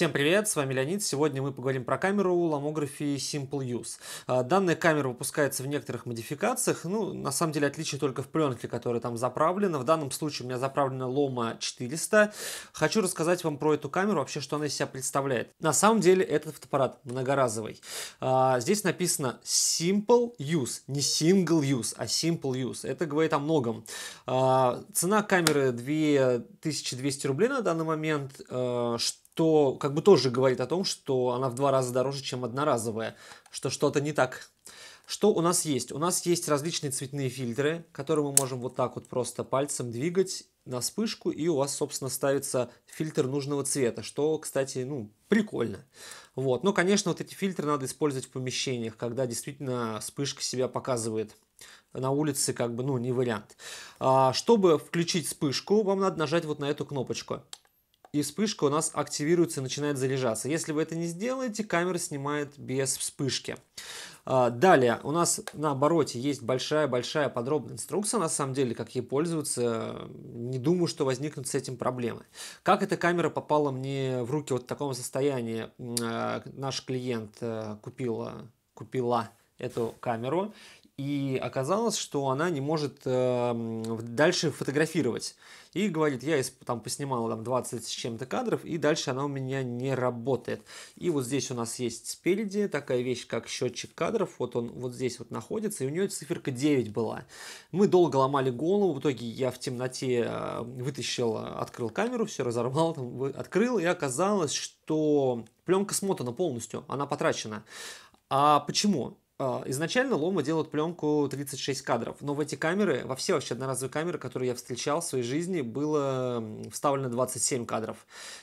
Всем привет, с вами Леонид. Сегодня мы поговорим про камеру ломографии Simple Use. А, данная камера выпускается в некоторых модификациях. Ну, на самом деле, отличие только в пленке, которая там заправлена. В данном случае у меня заправлена Лома 400. Хочу рассказать вам про эту камеру, вообще, что она из себя представляет. На самом деле, этот фотоаппарат многоразовый. А, здесь написано Simple Use, не Single Use, а Simple Use. Это говорит о многом. А, цена камеры 2200 рублей на данный момент, что что как бы тоже говорит о том, что она в два раза дороже, чем одноразовая, что что-то не так. Что у нас есть? У нас есть различные цветные фильтры, которые мы можем вот так вот просто пальцем двигать на вспышку, и у вас, собственно, ставится фильтр нужного цвета, что, кстати, ну, прикольно. Вот. Но, конечно, вот эти фильтры надо использовать в помещениях, когда действительно вспышка себя показывает на улице как бы, ну, не вариант. А, чтобы включить вспышку, вам надо нажать вот на эту кнопочку и вспышка у нас активируется и начинает заряжаться. Если вы это не сделаете, камера снимает без вспышки. А, далее, у нас на обороте есть большая-большая подробная инструкция, на самом деле, как ей пользоваться. Не думаю, что возникнут с этим проблемы. Как эта камера попала мне в руки вот в таком состоянии? А, наш клиент э, купила, купила эту камеру. И оказалось, что она не может э, дальше фотографировать. И говорит, я там поснимала там 20 с чем-то кадров, и дальше она у меня не работает. И вот здесь у нас есть спереди такая вещь, как счетчик кадров. Вот он вот здесь вот находится, и у нее циферка 9 была. Мы долго ломали голову, в итоге я в темноте а, вытащил, а, открыл камеру, все разорвал, там, открыл, и оказалось, что пленка смотана полностью, она потрачена. А почему? А, изначально Лома делает пленку 36 кадров, но в эти камеры, во все вообще одноразовые камеры, которые я встречал в своей жизни, было вставлено 27 кадров.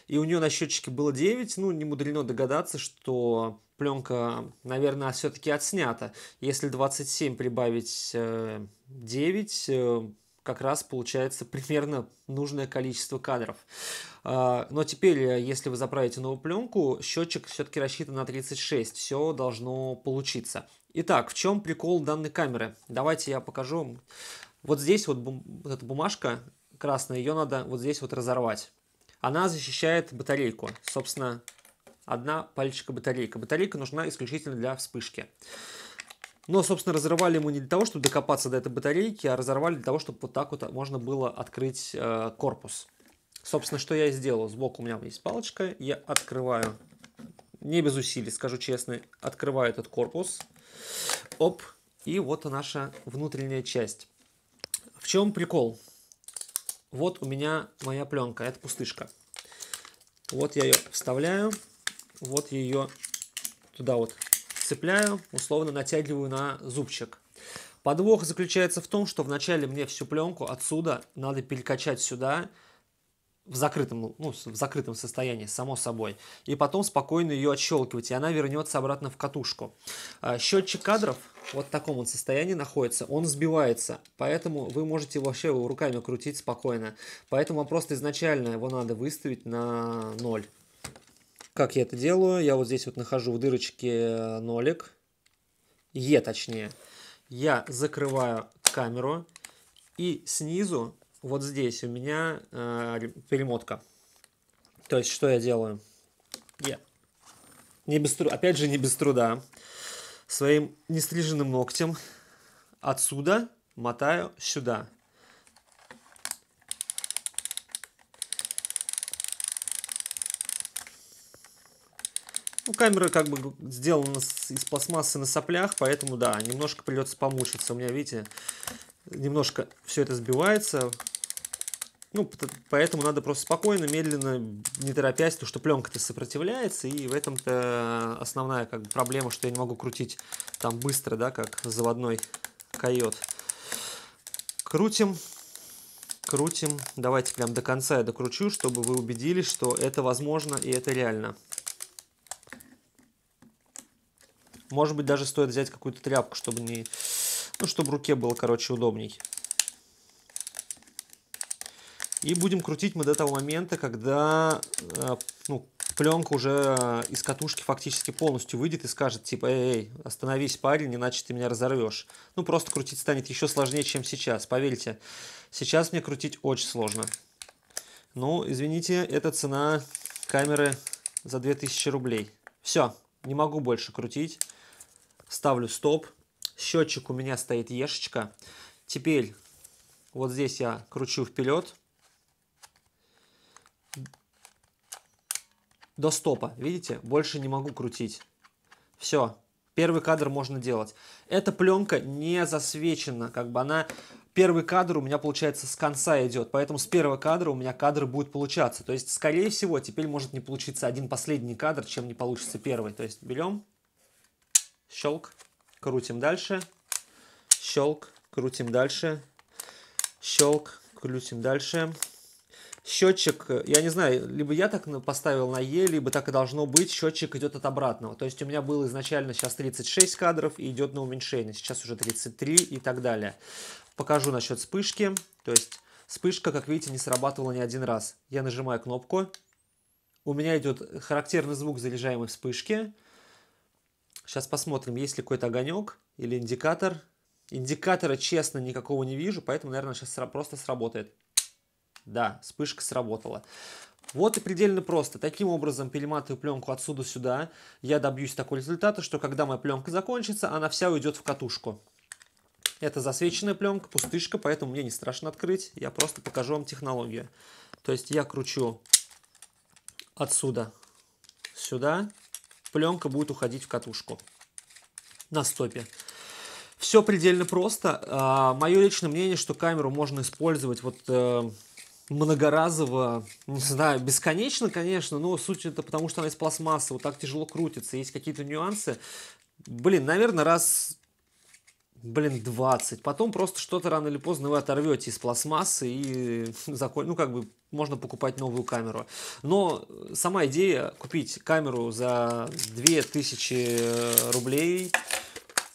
И у нее на счетчике было 9, ну, не мудрено догадаться, что пленка, наверное, все-таки отснята. Если 27 прибавить 9, э, как раз получается примерно нужное количество кадров. А, но теперь, э, если вы заправите новую пленку, счетчик все-таки рассчитан на 36, все должно получиться. Итак, в чем прикол данной камеры? Давайте я покажу. Вот здесь вот, вот эта бумажка красная, ее надо вот здесь вот разорвать. Она защищает батарейку. Собственно, одна пальчика батарейка. Батарейка нужна исключительно для вспышки. Но, собственно, разорвали мы не для того, чтобы докопаться до этой батарейки, а разорвали для того, чтобы вот так вот можно было открыть э, корпус. Собственно, что я и сделал. Сбоку у меня есть палочка, я открываю, не без усилий, скажу честно, открываю этот корпус. Оп, и вот наша внутренняя часть. В чем прикол? Вот у меня моя пленка, это пустышка. Вот я ее вставляю, вот ее туда вот Цепляю, условно натягиваю на зубчик. Подвох заключается в том, что вначале мне всю пленку отсюда надо перекачать сюда, в закрытом, ну, ну в закрытом состоянии, само собой. И потом спокойно ее отщелкивать, и она вернется обратно в катушку. А, Счетчик кадров вот в таком он состоянии находится, он сбивается, поэтому вы можете вообще его руками крутить спокойно. Поэтому просто изначально его надо выставить на ноль. Как я это делаю? Я вот здесь вот нахожу в дырочке нолик, Е точнее. Я закрываю камеру и снизу вот здесь у меня э, перемотка. То есть что я делаю? Я не без труда, опять же не без труда, своим нестриженным ногтем отсюда мотаю сюда. Ну, камера как бы сделана из пластмассы на соплях, поэтому, да, немножко придется помучиться. У меня, видите, немножко все это сбивается. Ну, поэтому надо просто спокойно, медленно, не торопясь, потому что пленка-то сопротивляется, и в этом-то основная как бы, проблема, что я не могу крутить там быстро, да, как заводной койот. Крутим, крутим. Давайте прям до конца я докручу, чтобы вы убедились, что это возможно и это реально. Может быть, даже стоит взять какую-то тряпку, чтобы не... Ну, чтобы руке было, короче, удобней. И будем крутить мы до того момента, когда э, ну, пленка уже э, из катушки фактически полностью выйдет и скажет, типа, эй, эй, остановись, парень, иначе ты меня разорвешь. Ну, просто крутить станет еще сложнее, чем сейчас, поверьте. Сейчас мне крутить очень сложно. Ну, извините, это цена камеры за 2000 рублей. Все, не могу больше крутить ставлю стоп. Счетчик у меня стоит ешечка. Теперь вот здесь я кручу вперед до стопа. Видите? Больше не могу крутить. Все. Первый кадр можно делать. Эта пленка не засвечена. Как бы она... Первый кадр у меня, получается, с конца идет. Поэтому с первого кадра у меня кадр будет получаться. То есть, скорее всего, теперь может не получиться один последний кадр, чем не получится первый. То есть, берем щелк, крутим дальше, щелк, крутим дальше, щелк, крутим дальше. Счетчик, э, я не знаю, либо я так поставил на Е, либо так и должно быть, счетчик идет от обратного. То есть у меня было изначально сейчас 36 кадров и идет на уменьшение, сейчас уже 33 и так далее. Покажу насчет вспышки, то есть вспышка, как видите, не срабатывала ни один раз. Я нажимаю кнопку, у меня идет э, характерный звук заряжаемой вспышки, Сейчас посмотрим, есть ли какой-то огонек или индикатор. Индикатора, честно, никакого не вижу, поэтому, наверное, сейчас просто сработает. Да, вспышка сработала. Вот и предельно просто. Таким образом, перематываю пленку отсюда сюда. Я добьюсь такого результата, что когда моя пленка закончится, она вся уйдет в катушку. Это засвеченная пленка, пустышка, поэтому мне не страшно открыть. Я просто покажу вам технологию. То есть я кручу отсюда сюда, пленка будет уходить в катушку на стопе. Все предельно просто. А, Мое личное мнение, что камеру можно использовать вот э, многоразово, не знаю, бесконечно, конечно, но суть это потому, что она из пластмассы, вот так тяжело крутится, есть какие-то нюансы. Блин, наверное, раз блин, 20. Потом просто что-то рано или поздно вы оторвете из пластмассы и ну, как бы можно покупать новую камеру. Но сама идея купить камеру за 2000 э, рублей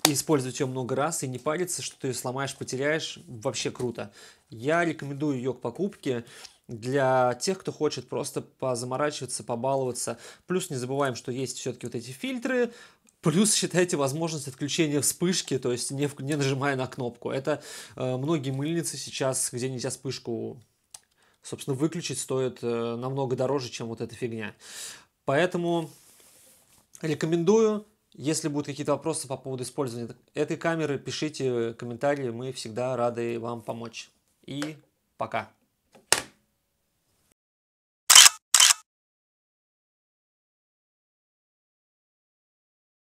и использовать ее много раз и не париться, что ты ее сломаешь, потеряешь, вообще круто. Я рекомендую ее к покупке для тех, кто хочет просто позаморачиваться, побаловаться. Плюс не забываем, что есть все-таки вот эти фильтры, Плюс считайте возможность отключения вспышки, то есть не, не нажимая на кнопку. Это э, многие мыльницы сейчас, где нельзя вспышку, собственно, выключить, стоит э, намного дороже, чем вот эта фигня. Поэтому рекомендую. Если будут какие-то вопросы по поводу использования этой камеры, пишите комментарии, мы всегда рады вам помочь. И пока!